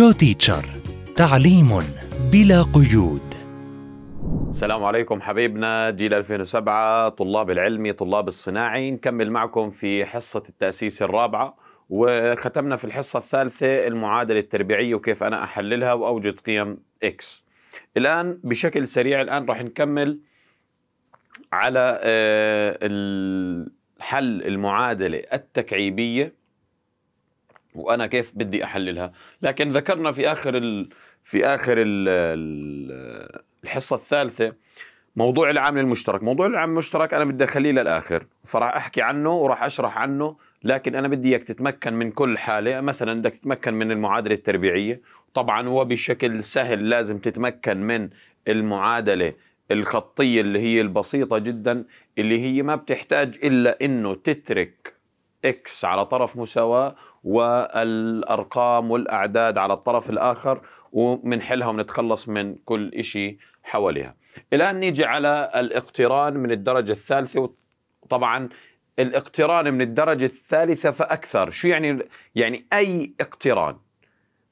جو تيتشر تعليم بلا قيود السلام عليكم حبيبنا جيل 2007 طلاب العلمي طلاب الصناعي نكمل معكم في حصة التأسيس الرابعة وختمنا في الحصة الثالثة المعادلة التربيعية وكيف أنا أحللها وأوجد قيم X الآن بشكل سريع الآن راح نكمل على آه، حل المعادلة التكعيبية وانا كيف بدي احللها لكن ذكرنا في اخر ال... في اخر ال... الحصه الثالثه موضوع العامل المشترك موضوع العامل المشترك انا بدي اخليه للاخر فراح احكي عنه وراح اشرح عنه لكن انا بدي اياك تتمكن من كل حاله مثلا بدك تتمكن من المعادله التربيعيه طبعا وبشكل سهل لازم تتمكن من المعادله الخطيه اللي هي البسيطه جدا اللي هي ما بتحتاج الا انه تترك اكس على طرف مساواه والارقام والاعداد على الطرف الاخر ومنحلها ونتخلص من كل شيء حواليها. الان نيجي على الاقتران من الدرجه الثالثه وطبعا الاقتران من الدرجه الثالثه فاكثر، شو يعني يعني اي اقتران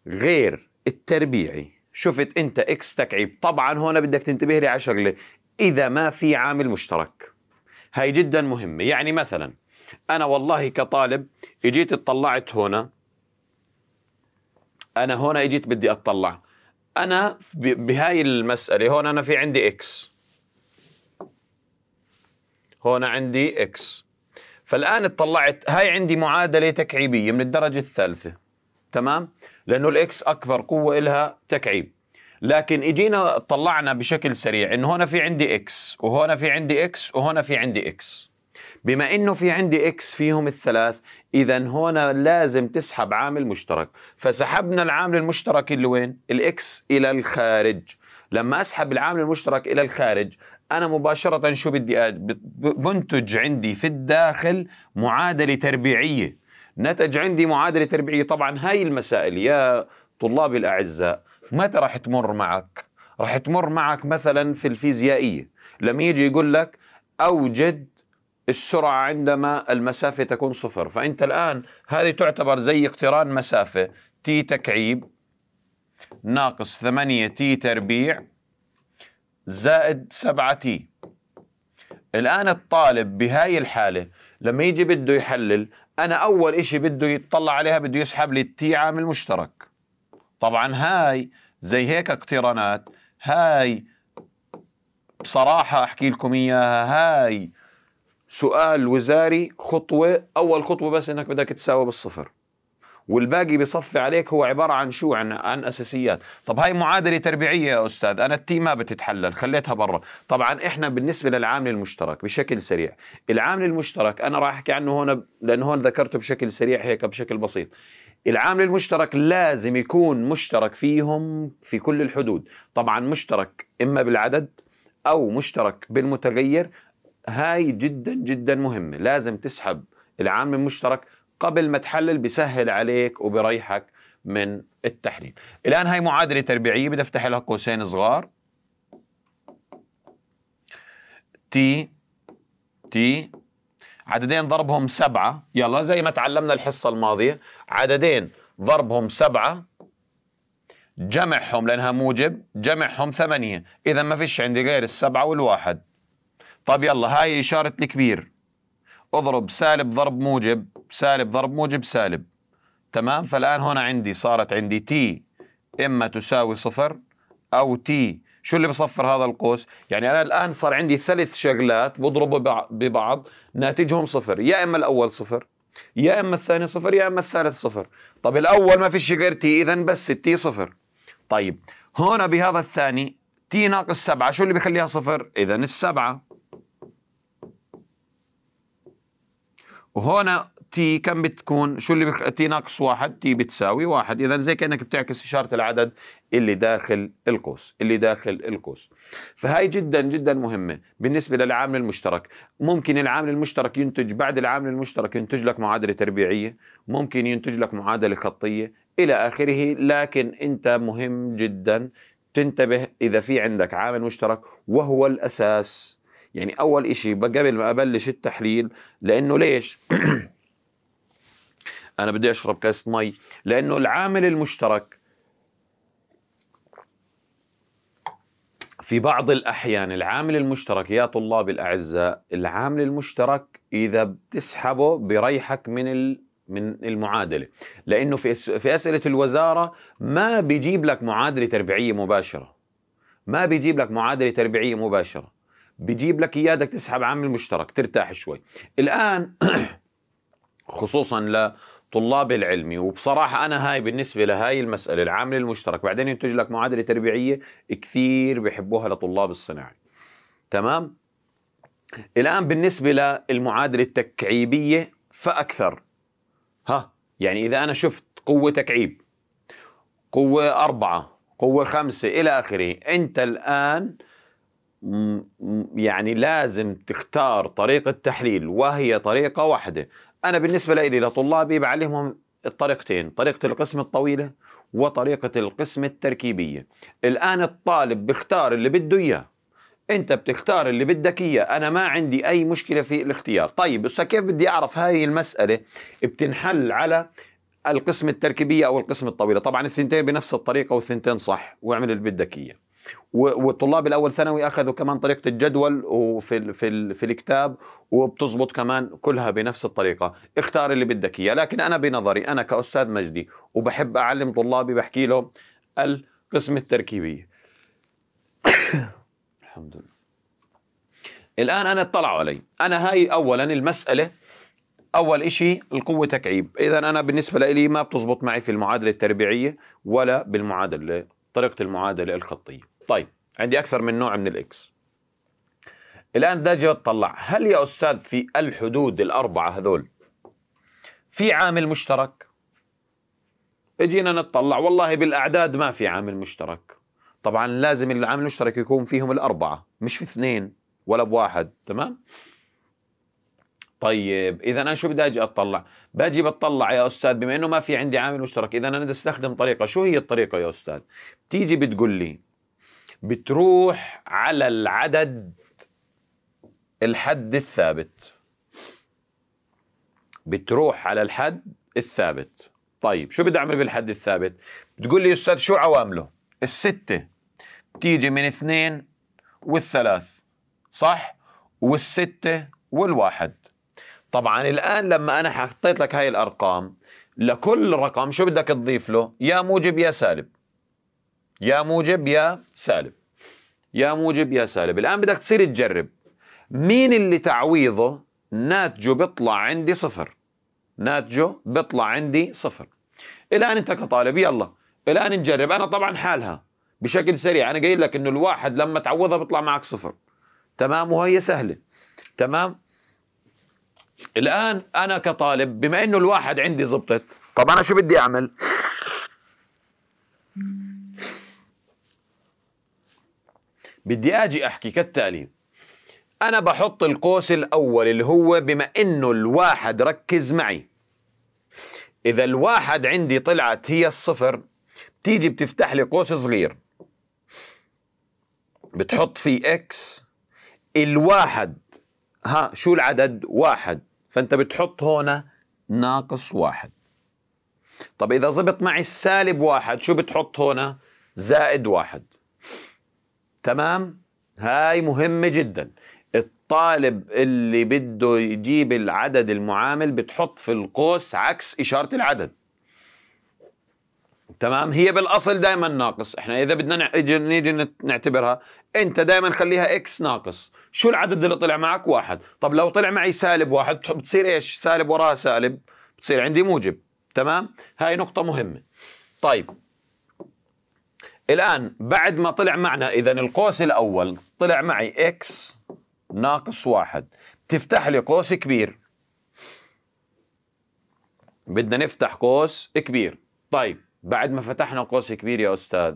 غير التربيعي شفت انت اكس تكعيب، طبعا هون بدك تنتبه لي على شغله، اذا ما في عامل مشترك. هاي جدا مهمه، يعني مثلا انا والله كطالب اجيت اطلعت هنا انا هنا اجيت بدي اطلع انا بهاي المساله هون انا في عندي اكس هون عندي اكس فالان اطلعت هاي عندي معادله تكعيبيه من الدرجه الثالثه تمام لانه الاكس اكبر قوه إلها تكعيب لكن اجينا طلعنا بشكل سريع انه هون في عندي اكس وهون في عندي اكس وهون في عندي اكس بما انه في عندي اكس فيهم الثلاث اذا هنا لازم تسحب عامل مشترك فسحبنا العامل المشترك اللي وين الاكس الى الخارج لما اسحب العامل المشترك الى الخارج انا مباشره شو بدي بنتج عندي في الداخل معادله تربيعيه نتج عندي معادله تربيعيه طبعا هاي المسائل يا طلابي الاعزاء متى راح تمر معك راح تمر معك مثلا في الفيزيائيه لما يجي يقول لك اوجد السرعة عندما المسافة تكون صفر فأنت الآن هذه تعتبر زي اقتران مسافة تي تكعيب ناقص 8 تي تربيع زائد 7 تي الآن الطالب بهاي الحالة لما يجي بده يحلل أنا أول إشي بده يتطلع عليها بده يسحب لي التي عامل مشترك طبعا هاي زي هيك اقترانات هاي بصراحة أحكي لكم إياها هاي سؤال وزاري خطوة أول خطوة بس إنك بدك تساوي بالصفر والباقي بصفي عليك هو عبارة عن شو عن, عن أساسيات طب هاي معادلة تربيعية يا أستاذ أنا التي ما بتتحلل خليتها برا طبعا إحنا بالنسبة للعامل المشترك بشكل سريع العامل المشترك أنا راح أحكي عنه هون لأنه هون ذكرته بشكل سريع هيك بشكل بسيط العامل المشترك لازم يكون مشترك فيهم في كل الحدود طبعا مشترك إما بالعدد أو مشترك بالمتغير هاي جدا جدا مهمة لازم تسحب العام المشترك قبل ما تحلل بسهل عليك وبريحك من التحليل الآن هاي معادلة تربيعية بدي أفتح لها قوسين صغار تي تي عددين ضربهم سبعة يلا زي ما تعلمنا الحصة الماضية عددين ضربهم سبعة جمعهم لأنها موجب جمعهم ثمانية إذا ما فيش عندي غير السبعة والواحد طب يلا هاي إشارة الكبير اضرب سالب ضرب موجب سالب ضرب موجب سالب تمام فالآن هنا عندي صارت عندي تي إما تساوي صفر أو تي شو اللي بصفر هذا القوس؟ يعني أنا الآن صار عندي ثلاث شغلات بضربوا ببعض ناتجهم صفر يا إما الأول صفر يا إما الثاني صفر يا إما الثالث صفر طب الأول ما شيء غير تي إذا بس التي صفر طيب هنا بهذا الثاني تي ناقص سبعة شو اللي بخليها صفر؟ إذا السبعة وهون تي كم بتكون شو اللي بخ... تي ناقص واحد تي بتساوي واحد اذا زي كانك بتعكس اشاره العدد اللي داخل القوس اللي داخل القوس فهي جدا جدا مهمه بالنسبه للعامل المشترك ممكن العامل المشترك ينتج بعد العامل المشترك ينتج لك معادله تربيعيه ممكن ينتج لك معادله خطيه الى اخره لكن انت مهم جدا تنتبه اذا في عندك عامل مشترك وهو الاساس يعني اول إشي قبل ما ابلش التحليل لانه ليش انا بدي اشرب كاسه مي لانه العامل المشترك في بعض الاحيان العامل المشترك يا طلاب الاعزاء العامل المشترك اذا بتسحبه بريحك من ال من المعادله لانه في في اسئله الوزاره ما بيجيب لك معادله تربيعيه مباشره ما بيجيب لك معادله تربيعيه مباشره بجيب لك اياه بدك تسحب عامل مشترك ترتاح شوي الان خصوصا ل طلاب العلمي وبصراحة أنا هاي بالنسبة لهاي المسألة العامل المشترك بعدين ينتج لك معادلة تربيعية كثير بحبوها لطلاب الصناعي تمام الآن بالنسبة للمعادلة التكعيبية فأكثر ها يعني إذا أنا شفت قوة تكعيب قوة أربعة قوة خمسة إلى آخره أنت الآن يعني لازم تختار طريقة تحليل وهي طريقة واحدة أنا بالنسبة لي لطلابي بعلمهم الطريقتين طريقة القسم الطويلة وطريقة القسم التركيبية الآن الطالب بيختار اللي بده إياه انت بتختار اللي بدك اياه انا ما عندي اي مشكله في الاختيار طيب بس كيف بدي اعرف هاي المساله بتنحل على القسم التركيبيه او القسم الطويله طبعا الثنتين بنفس الطريقه والثنتين صح واعمل اللي بدك اياه والطلاب الاول ثانوي اخذوا كمان طريقه الجدول وفي الـ في الـ في الكتاب وبتزبط كمان كلها بنفس الطريقه اختار اللي بدك اياه لكن انا بنظري انا كاستاذ مجدي وبحب اعلم طلابي بحكي لهم القسم التركيبيه الحمد لله الان انا اطلعوا علي انا هاي اولا المساله اول شيء القوه تكعيب اذا انا بالنسبه لي ما بتزبط معي في المعادله التربيعيه ولا بالمعادله طريقه المعادله الخطيه طيب عندي اكثر من نوع من الاكس الان ده جاي اطلع هل يا استاذ في الحدود الاربعه هذول في عامل مشترك اجينا نطلع والله بالاعداد ما في عامل مشترك طبعا لازم العامل المشترك يكون فيهم الاربعه مش في اثنين ولا بواحد تمام طيب اذا انا شو بدي اجي اطلع باجي بتطلع يا استاذ بما انه ما في عندي عامل مشترك اذا انا بدي استخدم طريقه شو هي الطريقه يا استاذ بتيجي بتقول لي بتروح على العدد الحد الثابت بتروح على الحد الثابت طيب شو بدي اعمل بالحد الثابت بتقول لي استاذ شو عوامله الستة بتيجي من اثنين والثلاث صح والستة والواحد طبعا الآن لما أنا حطيت لك هاي الأرقام لكل رقم شو بدك تضيف له يا موجب يا سالب يا موجب يا سالب يا موجب يا سالب الآن بدك تصير تجرب مين اللي تعويضه ناتجه بيطلع عندي صفر ناتجه بيطلع عندي صفر الآن أنت كطالب يلا الآن نجرب أنا طبعا حالها بشكل سريع أنا قايل لك إنه الواحد لما تعوضها بيطلع معك صفر تمام وهي سهلة تمام الآن أنا كطالب بما إنه الواحد عندي زبطت طب أنا شو بدي أعمل بدي اجي احكي كالتالي انا بحط القوس الاول اللي هو بما انه الواحد ركز معي اذا الواحد عندي طلعت هي الصفر بتيجي بتفتح لي قوس صغير بتحط فيه اكس الواحد ها شو العدد واحد فانت بتحط هنا ناقص واحد طب اذا زبط معي السالب واحد شو بتحط هنا زائد واحد تمام هاي مهمة جدا الطالب اللي بده يجيب العدد المعامل بتحط في القوس عكس إشارة العدد تمام هي بالاصل دائما ناقص احنا اذا بدنا نيجي نعتبرها انت دائما خليها اكس ناقص شو العدد اللي طلع معك واحد طب لو طلع معي سالب واحد بتصير ايش سالب وراها سالب بتصير عندي موجب تمام هاي نقطه مهمه طيب الآن بعد ما طلع معنا إذا القوس الأول طلع معي إكس ناقص واحد تفتح لي قوس كبير بدنا نفتح قوس كبير طيب بعد ما فتحنا قوس كبير يا أستاذ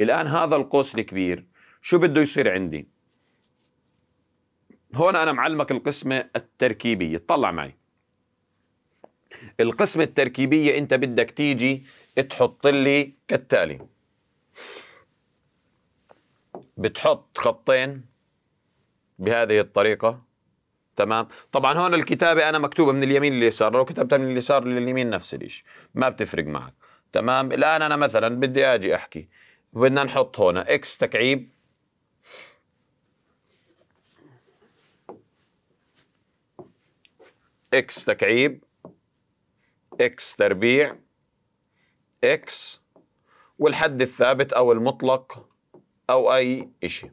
الآن هذا القوس الكبير شو بده يصير عندي هون أنا معلمك القسمة التركيبية طلع معي القسمة التركيبية أنت بدك تيجي تحط لي كالتالي بتحط خطين بهذه الطريقة تمام طبعا هون الكتابة أنا مكتوبة من اليمين لليسار لو كتبتها من اليسار لليمين نفس الشيء ما بتفرق معك تمام الآن أنا مثلا بدي أجي أحكي بدنا نحط هنا إكس تكعيب إكس تكعيب إكس تربيع إكس والحد الثابت أو المطلق أو أي شيء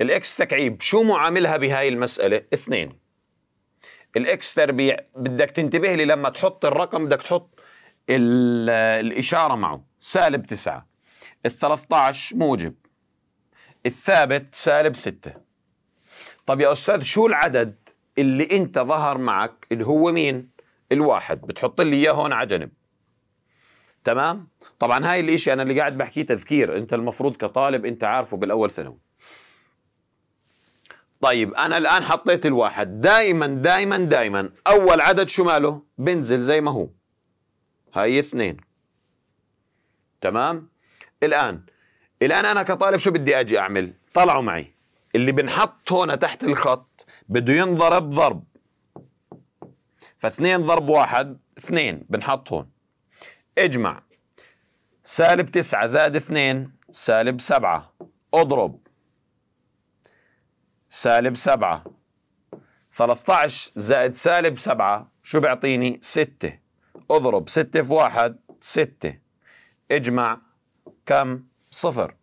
الإكس تكعيب شو معاملها بهاي المسألة؟ اثنين الإكس تربيع بدك تنتبه لي لما تحط الرقم بدك تحط الإشارة معه سالب تسعة ال 13 موجب الثابت سالب ستة طب يا أستاذ شو العدد اللي أنت ظهر معك اللي هو مين؟ الواحد بتحط لي إياه هون على جنب تمام طبعا هاي الاشي انا اللي قاعد بحكيه تذكير انت المفروض كطالب انت عارفه بالاول ثانوي طيب انا الان حطيت الواحد دائما دائما دائما اول عدد شو ماله بنزل زي ما هو هاي اثنين تمام الان الان انا كطالب شو بدي اجي اعمل طلعوا معي اللي بنحط هون تحت الخط بده ينضرب ضرب فاثنين ضرب واحد اثنين بنحط هون اجمع سالب تسعة زائد اثنين سالب سبعة اضرب سالب سبعة 13 زائد سالب سبعة شو بيعطيني ستة اضرب ستة في واحد ستة اجمع كم صفر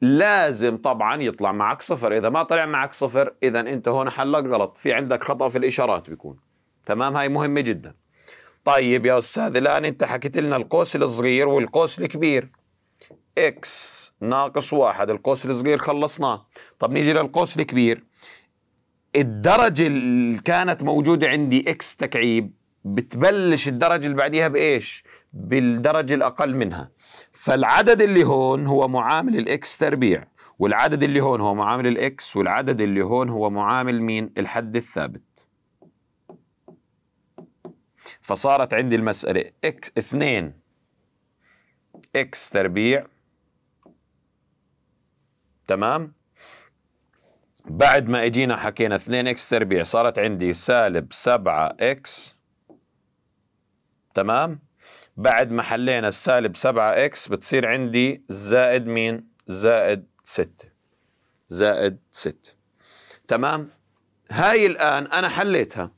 لازم طبعا يطلع معك صفر اذا ما طلع معك صفر اذا انت هون حلك غلط في عندك خطأ في الاشارات بيكون تمام هاي مهمة جداً طيب يا أستاذ الآن أنت حكيت لنا القوس الصغير والقوس الكبير إكس ناقص واحد القوس الصغير خلصناه طب نيجي للقوس الكبير الدرجة اللي كانت موجودة عندي إكس تكعيب بتبلش الدرجة اللي بعديها بإيش؟ بالدرجة الأقل منها فالعدد اللي هون هو معامل الإكس تربيع والعدد اللي هون هو معامل الإكس والعدد اللي هون هو معامل مين؟ الحد الثابت فصارت عندي المسألة اكس X2 اكس تربيع تمام بعد ما اجينا حكينا 2 اكس تربيع صارت عندي سالب 7 اكس تمام بعد ما حلينا السالب 7 اكس بتصير عندي زائد مين زائد 6 زائد 6 تمام هاي الان انا حليتها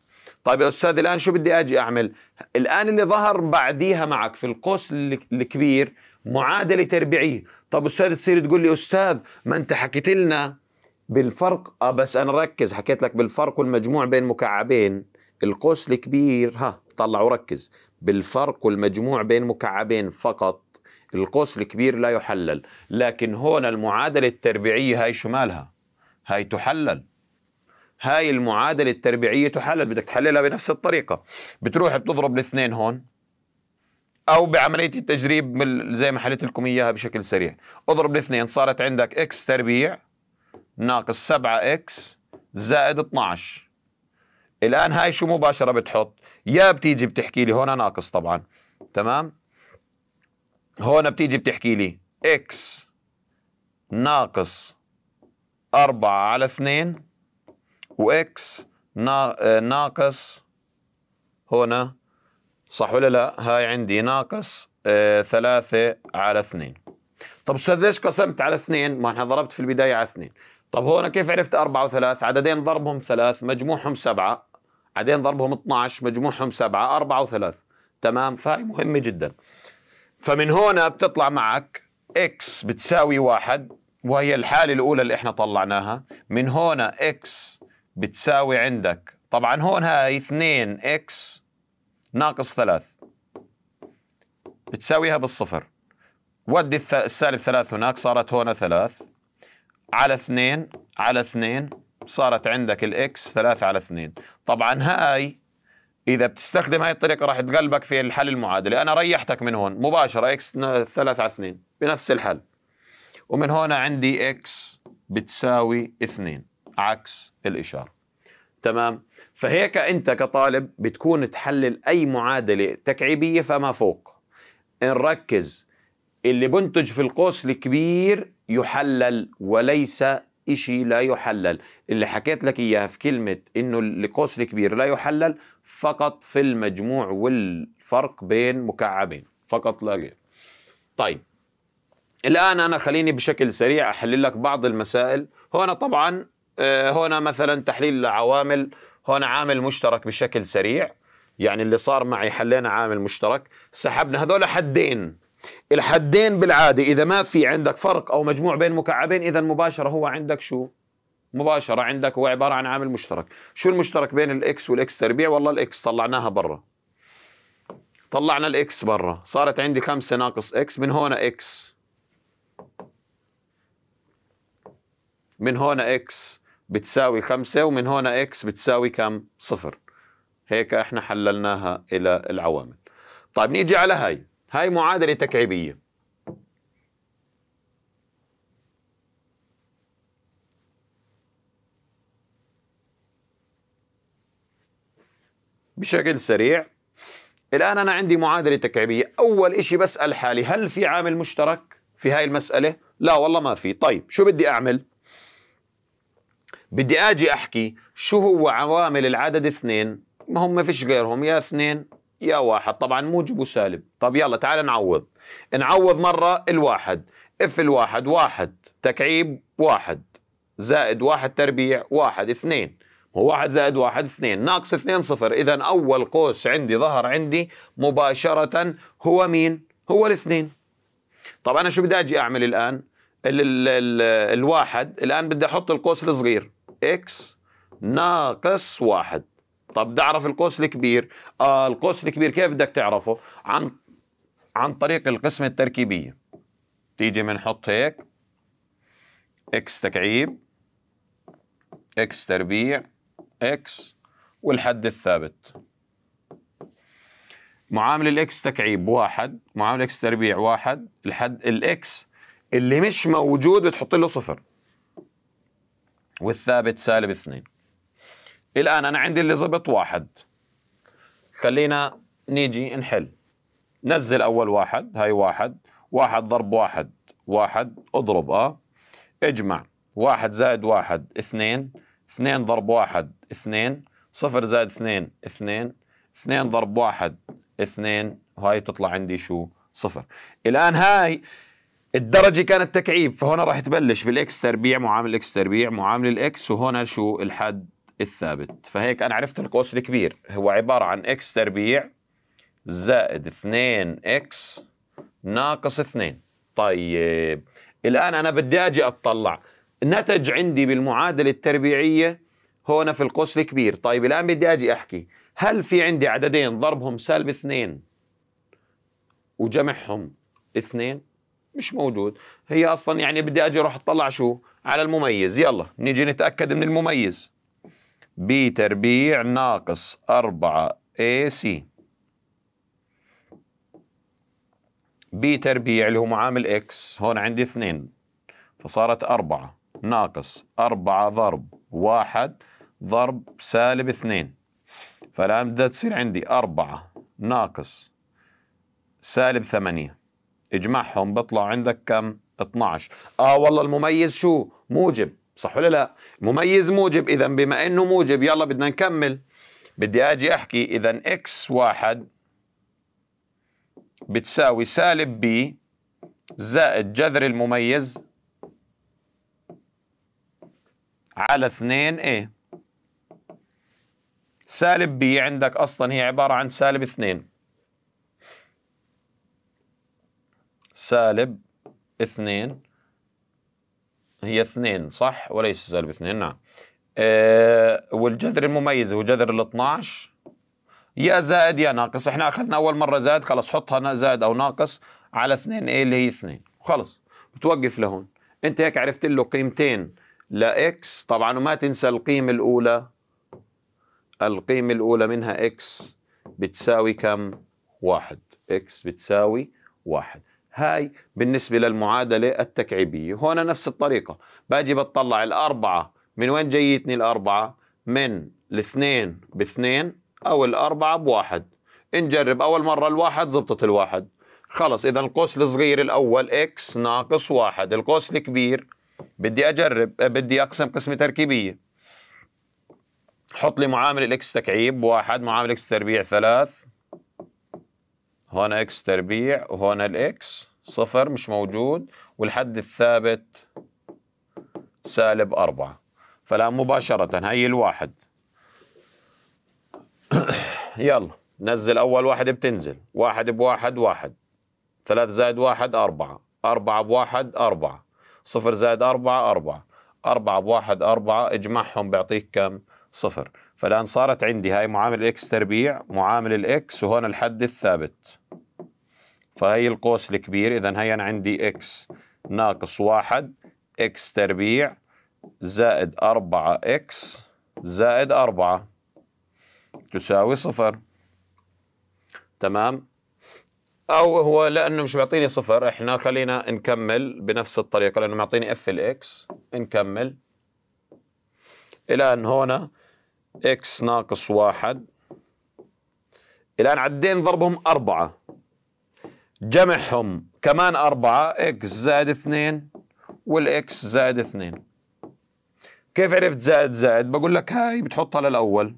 طيب يا استاذ الان شو بدي اجي اعمل الان اللي ظهر بعديها معك في القوس الكبير معادله تربيعيه طيب استاذ تصير تقول لي استاذ ما انت حكيت لنا بالفرق اه بس انا ركز حكيت لك بالفرق والمجموع بين مكعبين القوس الكبير ها طلع وركز بالفرق والمجموع بين مكعبين فقط القوس الكبير لا يحلل لكن هون المعادله التربيعيه هاي شمالها هاي تحلل هاي المعادله التربيعيه تحلل بدك تحللها بنفس الطريقه بتروح بتضرب الاثنين هون او بعمليه التجريب زي ما حليت لكم اياها بشكل سريع اضرب الاثنين صارت عندك اكس تربيع ناقص 7 اكس زائد 12 الان هاي شو مباشره بتحط يا بتيجي بتحكي لي هون ناقص طبعا تمام هون بتيجي بتحكي لي اكس ناقص 4 على 2 واكس آه، ناقص هنا صح ولا لا هاي عندي ناقص آه، ثلاثة على اثنين طب استاذ ليش قسمت على اثنين ما انا ضربت في البداية على اثنين طب هون كيف عرفت أربعة وثلاث عددين ضربهم ثلاث مجموعهم سبعة عددين ضربهم 12 مجموعهم سبعة أربعة وثلاث تمام فهي مهمة جدا فمن هنا بتطلع معك اكس بتساوي واحد وهي الحالة الأولى اللي احنا طلعناها من هنا اكس بتساوي عندك طبعا هون هاي 2 اكس ناقص 3 بتساويها بالصفر ودي السالب 3 هناك صارت هون 3 على 2 على 2 صارت عندك الاكس 3 على 2 طبعا هاي اذا بتستخدم هاي الطريقه راح تقلبك في الحل المعادله انا ريحتك من هون مباشره x 3 على 2 بنفس الحل ومن هون عندي x بتساوي 2 عكس الإشارة تمام فهيك أنت كطالب بتكون تحلل أي معادلة تكعيبية فما فوق نركز اللي بنتج في القوس الكبير يحلل وليس إشي لا يحلل اللي حكيت لك إياها في كلمة إنه القوس الكبير لا يحلل فقط في المجموع والفرق بين مكعبين فقط لا غير طيب الآن أنا خليني بشكل سريع أحلل لك بعض المسائل هنا طبعا آه، هنا مثلا تحليل عوامل هنا عامل مشترك بشكل سريع يعني اللي صار معي حلينا عامل مشترك سحبنا هذول حدين الحدين بالعاده اذا ما في عندك فرق او مجموع بين مكعبين اذا مباشره هو عندك شو مباشره عندك هو عباره عن عامل مشترك شو المشترك بين الاكس والاكس تربيع والله الاكس طلعناها برا طلعنا الاكس برا صارت عندي 5 ناقص اكس من هون اكس من هون اكس بتساوي خمسة ومن هنا إكس بتساوي كم صفر هيك إحنا حللناها إلى العوامل طيب نيجي على هاي هاي معادلة تكعيبية بشكل سريع الآن أنا عندي معادلة تكعيبية أول إشي بسأل حالي هل في عامل مشترك في هاي المسألة؟ لا والله ما في طيب شو بدي أعمل؟ بدي اجي احكي شو هو عوامل العدد اثنين ما هم ما فيش غيرهم يا اثنين يا واحد طبعا موجب وسالب طب يلا تعال نعوض نعوض مرة الواحد اف الواحد واحد تكعيب واحد زائد واحد تربيع واحد اثنين هو واحد زائد واحد اثنين ناقص اثنين صفر إذا أول قوس عندي ظهر عندي مباشرة هو مين؟ هو الاثنين طب أنا شو بدي أجي أعمل الآن؟ الـ الـ الواحد الآن بدي أحط القوس الصغير اكس ناقص واحد طب بدي اعرف القوس الكبير آه القوس الكبير كيف بدك تعرفه عن عن طريق القسمة التركيبية تيجي بنحط هيك اكس تكعيب اكس تربيع اكس والحد الثابت معامل الاكس تكعيب واحد معامل الاكس تربيع واحد الحد الاكس اللي مش موجود بتحط له صفر والثابت سالب اثنين الآن أنا عندي اللي ظبط واحد خلينا نيجي نحل نزل أول واحد هاي واحد واحد ضرب واحد واحد اضرب اه اجمع واحد زائد واحد اثنين اثنين ضرب واحد اثنين صفر زائد اثنين اثنين اثنين ضرب واحد اثنين وهاي تطلع عندي شو صفر الآن هاي الدرجه كانت تكعيب فهنا راح تبلش بالاكس تربيع معامل اكس تربيع معامل الاكس وهنا شو الحد الثابت فهيك انا عرفت القوس الكبير هو عباره عن اكس تربيع زائد 2 اكس ناقص 2 طيب الان انا بدي اجي اطلع نتج عندي بالمعادله التربيعيه هون في القوس الكبير طيب الان بدي اجي احكي هل في عندي عددين ضربهم سالب 2 وجمعهم 2 مش موجود هي اصلا يعني بدي اجي اروح اطلع شو على المميز يلا نيجي نتاكد من المميز بي تربيع ناقص 4 اي سي تربيع اللي هو معامل اكس هون عندي اثنين فصارت 4 ناقص 4 ضرب 1 ضرب سالب 2 فالآن بدها تصير عندي 4 ناقص سالب 8 اجمعهم بطلع عندك كم 12 اه والله المميز شو موجب صح ولا لا مميز موجب اذا بما انه موجب يلا بدنا نكمل بدي اجي احكي اذا اكس واحد بتساوي سالب بي زائد جذر المميز على 2 a سالب بي عندك اصلا هي عباره عن سالب 2 سالب اثنين هي اثنين صح وليس سالب اثنين نعم آه والجذر المميز هو جذر ال 12 يا زائد يا ناقص احنا اخذنا اول مره زائد خلاص حطها زائد او ناقص على 2 ايه اللي هي 2 وخلص وتوقف لهون انت هيك عرفت له قيمتين لاكس طبعا وما تنسى القيمه الاولى القيمه الاولى منها اكس بتساوي كم؟ واحد اكس بتساوي واحد هاي بالنسبة للمعادلة التكعيبية هون نفس الطريقة باجي بطلع الأربعة من وين جيتني الأربعة من الاثنين باثنين أو الأربعة بواحد نجرب أول مرة الواحد زبطت الواحد خلص إذا القوس الصغير الأول إكس ناقص واحد القوس الكبير بدي أجرب آه، بدي أقسم قسمة تركيبية حط لي معامل الإكس تكعيب واحد معامل إكس تربيع ثلاث هون اكس تربيع وهون الاكس صفر مش موجود والحد الثابت سالب أربعة فالآن مباشرة هاي الواحد يلا نزل أول واحد بتنزل واحد بواحد واحد ثلاث زائد واحد أربعة أربعة بواحد أربعة صفر زائد أربعة أربعة أربعة بواحد أربعة اجمعهم بيعطيك كم؟ صفر فالآن صارت عندي هاي معامل الاكس تربيع معامل الاكس وهون الحد الثابت فهي القوس الكبير إذا هاي أنا عندي اكس ناقص واحد اكس تربيع زائد أربعة اكس زائد أربعة تساوي صفر تمام أو هو لأنه مش بيعطيني صفر إحنا خلينا نكمل بنفس الطريقة لأنه معطيني اف الاكس نكمل الآن هنا إكس ناقص واحد الآن عدين ضربهم أربعة جمعهم كمان أربعة إكس زائد اثنين والإكس زائد اثنين كيف عرفت زائد زائد؟ بقول لك هاي بتحطها للأول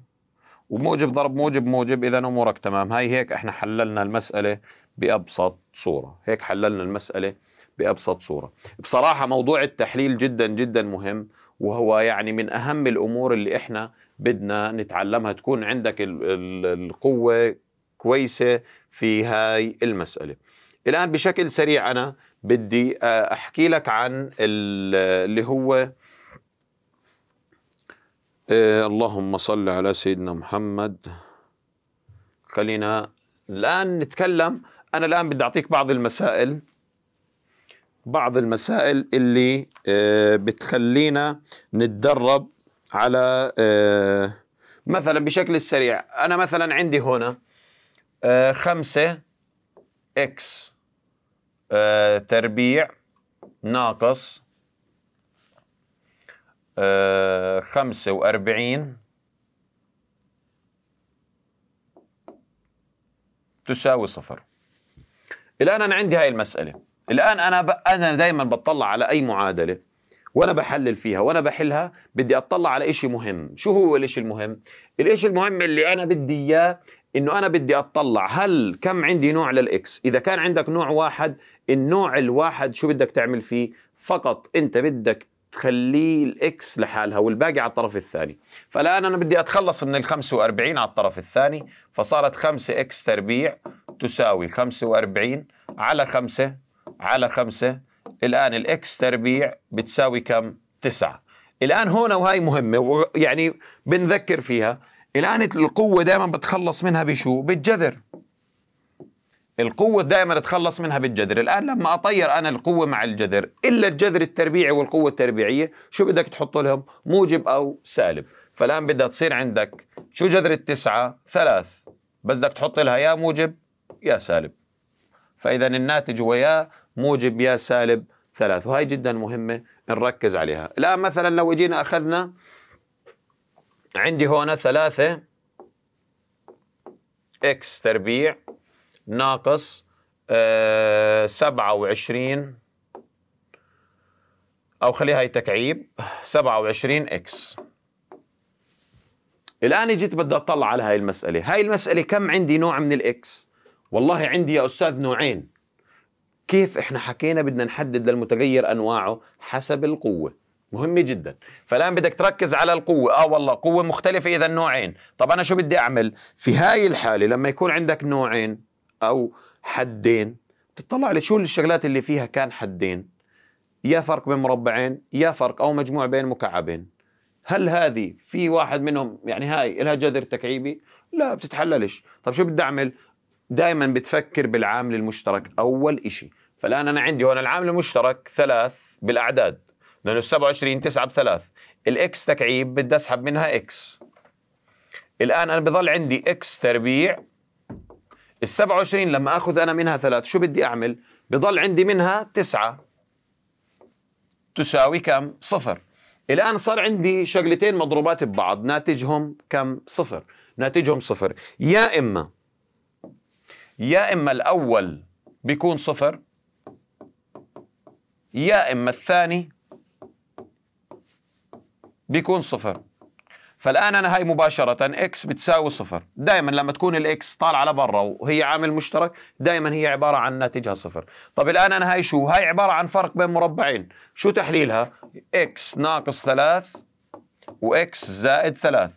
وموجب ضرب موجب موجب إذا أمورك تمام هاي هيك إحنا حللنا المسألة بأبسط صورة هيك حللنا المسألة بأبسط صورة بصراحة موضوع التحليل جدا جدا مهم وهو يعني من اهم الامور اللي احنا بدنا نتعلمها تكون عندك القوه كويسه في هاي المساله الان بشكل سريع انا بدي آه، احكي لك عن اللي هو آه، اللهم صل على سيدنا محمد خلينا الان نتكلم انا الان بدي اعطيك بعض المسائل بعض المسائل اللي آه، بتخلينا نتدرب على آه، مثلا بشكل سريع أنا مثلا عندي هنا آه، خمسة إكس تربيع ناقص خمسة وأربعين تساوي صفر الآن أنا عندي هاي المسألة الان انا ب... انا دايما بطلع على اي معادله وانا بحلل فيها وانا بحلها بدي اطلع على إشي مهم شو هو الشيء المهم الشيء المهم اللي انا بدي اياه انه انا بدي اطلع هل كم عندي نوع للاكس اذا كان عندك نوع واحد النوع الواحد شو بدك تعمل فيه فقط انت بدك تخليه الاكس لحالها والباقي على الطرف الثاني فالان انا بدي اتخلص من ال 45 على الطرف الثاني فصارت 5 اكس تربيع تساوي 45 على 5 على خمسة الآن الإكس تربيع بتساوي كم؟ تسعة الآن هنا وهي مهمة ويعني بنذكر فيها الآن القوة دائما بتخلص منها بشو؟ بالجذر القوة دائما تخلص منها بالجذر، الآن لما أطير أنا القوة مع الجذر، إلا الجذر التربيعي والقوة التربيعية، شو بدك تحط لهم؟ موجب أو سالب، فالآن بدها تصير عندك شو جذر التسعة؟ ثلاث، بس بدك تحط لها يا موجب يا سالب. فإذا الناتج هو يا موجب يا سالب ثلاث وهي جدا مهمة نركز عليها الآن مثلا لو اجينا أخذنا عندي هون ثلاثة إكس تربيع ناقص آه، سبعة وعشرين أو خليها هي تكعيب سبعة وعشرين إكس الآن جيت بدي أطلع على هاي المسألة هاي المسألة كم عندي نوع من الإكس والله عندي يا أستاذ نوعين كيف احنا حكينا بدنا نحدد للمتغير انواعه حسب القوه مهمة جدا فالان بدك تركز على القوه اه والله قوه مختلفه اذا نوعين طب انا شو بدي اعمل في هاي الحاله لما يكون عندك نوعين او حدين تطلع لشو الشغلات اللي فيها كان حدين يا فرق بين مربعين يا فرق او مجموع بين مكعبين هل هذه في واحد منهم يعني هاي لها جذر تكعيبي لا بتتحللش طب شو بدي اعمل دائما بتفكر بالعامل المشترك اول إشي فالان انا عندي هون العامل المشترك ثلاث بالاعداد لانه ال 27 9 ب 3 الاكس تكعيب بدي اسحب منها اكس الان انا بضل عندي اكس تربيع ال 27 لما اخذ انا منها ثلاث شو بدي اعمل؟ بضل عندي منها تسعة تساوي كم؟ صفر الآن صار عندي شغلتين مضروبات ببعض ناتجهم كم؟ صفر ناتجهم صفر يا إما يا إما الأول بيكون صفر يا إما الثاني بيكون صفر فالآن أنا هاي مباشرة إكس بتساوي صفر دائما لما تكون الإكس طالعة لبرا وهي عامل مشترك دائما هي عبارة عن ناتجها صفر طب الآن أنا هاي شو هاي عبارة عن فرق بين مربعين شو تحليلها إكس ناقص ثلاث وإكس زائد ثلاث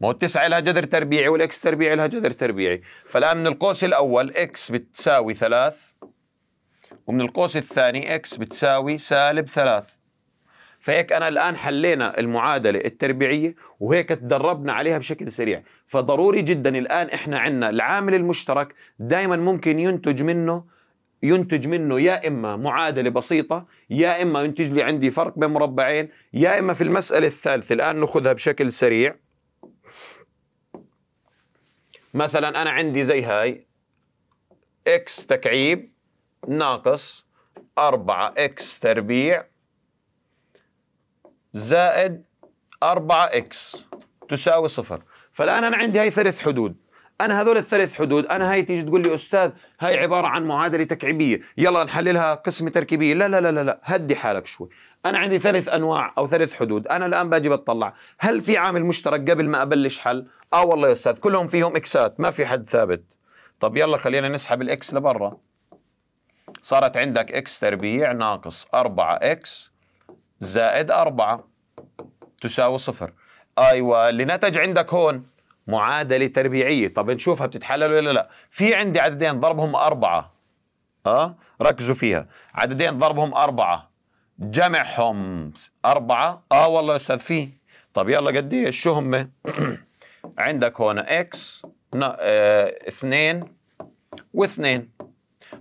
ما هو التسعة لها جذر تربيعي والإكس تربيعي لها جذر تربيعي فالآن من القوس الأول إكس بتساوي ثلاث ومن القوس الثاني اكس بتساوي سالب 3 فهيك انا الان حلينا المعادله التربيعيه وهيك تدربنا عليها بشكل سريع فضروري جدا الان احنا عندنا العامل المشترك دائما ممكن ينتج منه ينتج منه يا اما معادله بسيطه يا اما ينتج لي عندي فرق بين مربعين يا اما في المساله الثالثه الان ناخذها بشكل سريع مثلا انا عندي زي هاي اكس تكعيب ناقص 4 اكس تربيع زائد 4 اكس تساوي صفر فالان انا عندي هاي ثلاث حدود انا هذول الثلاث حدود انا هاي تيجي تقول لي استاذ هاي عباره عن معادله تكعيبيه يلا نحللها قسمه تركيبيه لا لا لا لا, لا. هدي حالك شوي انا عندي ثلاث انواع او ثلاث حدود انا الان باجي بتطلع هل في عامل مشترك قبل ما ابلش حل اه والله يا استاذ كلهم فيهم اكسات ما في حد ثابت طب يلا خلينا نسحب الاكس لبرا صارت عندك اكس تربيع ناقص 4 اكس زائد 4 تساوي صفر ايوه اللي نتج عندك هون معادله تربيعيه طب نشوفها بتتحلل ولا لا في عندي عددين ضربهم أربعة اه ركزوا فيها عددين ضربهم أربعة جمعهم أربعة اه والله يا استاذ في طب يلا قديش إيه؟ شو هم عندك هون اكس آه، اثنين واثنين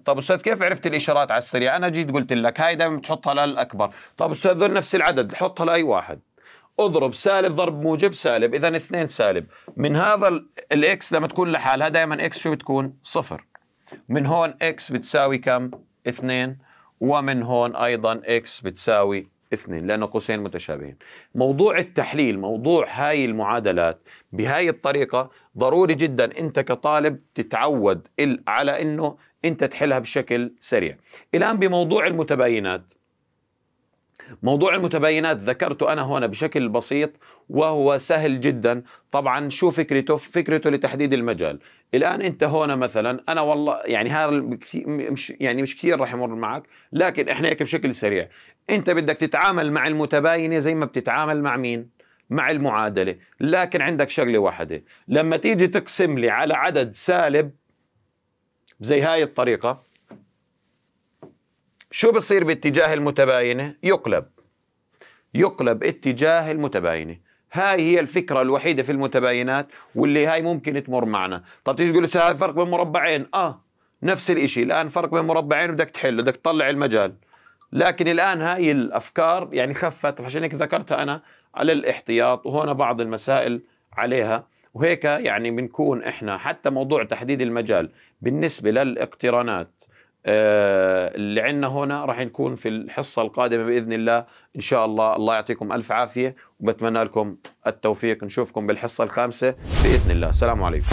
طب استاذ كيف عرفت الاشارات على السريع انا جيت قلت لك هاي دائما بتحطها للاكبر طب استاذ ذول نفس العدد حطها لاي واحد اضرب سالب ضرب موجب سالب اذا اثنين سالب من هذا الاكس لما تكون لحالها دائما اكس شو بتكون صفر من هون اكس بتساوي كم اثنين ومن هون ايضا اكس بتساوي اثنين لانه قوسين متشابهين موضوع التحليل موضوع هاي المعادلات بهاي الطريقه ضروري جدا انت كطالب تتعود على انه انت تحلها بشكل سريع الان بموضوع المتباينات موضوع المتباينات ذكرته انا هنا بشكل بسيط وهو سهل جدا طبعا شو فكرته فكرته لتحديد المجال الان انت هون مثلا انا والله يعني هذا مش يعني مش كثير راح يمر معك لكن احنا هيك بشكل سريع انت بدك تتعامل مع المتباينه زي ما بتتعامل مع مين مع المعادله لكن عندك شغله واحده لما تيجي تقسم لي على عدد سالب زي هاي الطريقة شو بصير باتجاه المتباينة؟ يقلب يقلب اتجاه المتباينة هاي هي الفكرة الوحيدة في المتباينات واللي هاي ممكن تمر معنا طب تيجي تقول هذا فرق بين مربعين آه نفس الإشي الآن فرق بين مربعين بدك تحل بدك تطلع المجال لكن الآن هاي الأفكار يعني خفت عشان هيك ذكرتها أنا على الاحتياط وهنا بعض المسائل عليها وهيك يعني بنكون احنا حتى موضوع تحديد المجال بالنسبه للاقترانات آه، اللي عندنا هنا راح نكون في الحصه القادمه باذن الله ان شاء الله الله يعطيكم الف عافيه وبتمنى لكم التوفيق نشوفكم بالحصه الخامسه باذن الله سلام عليكم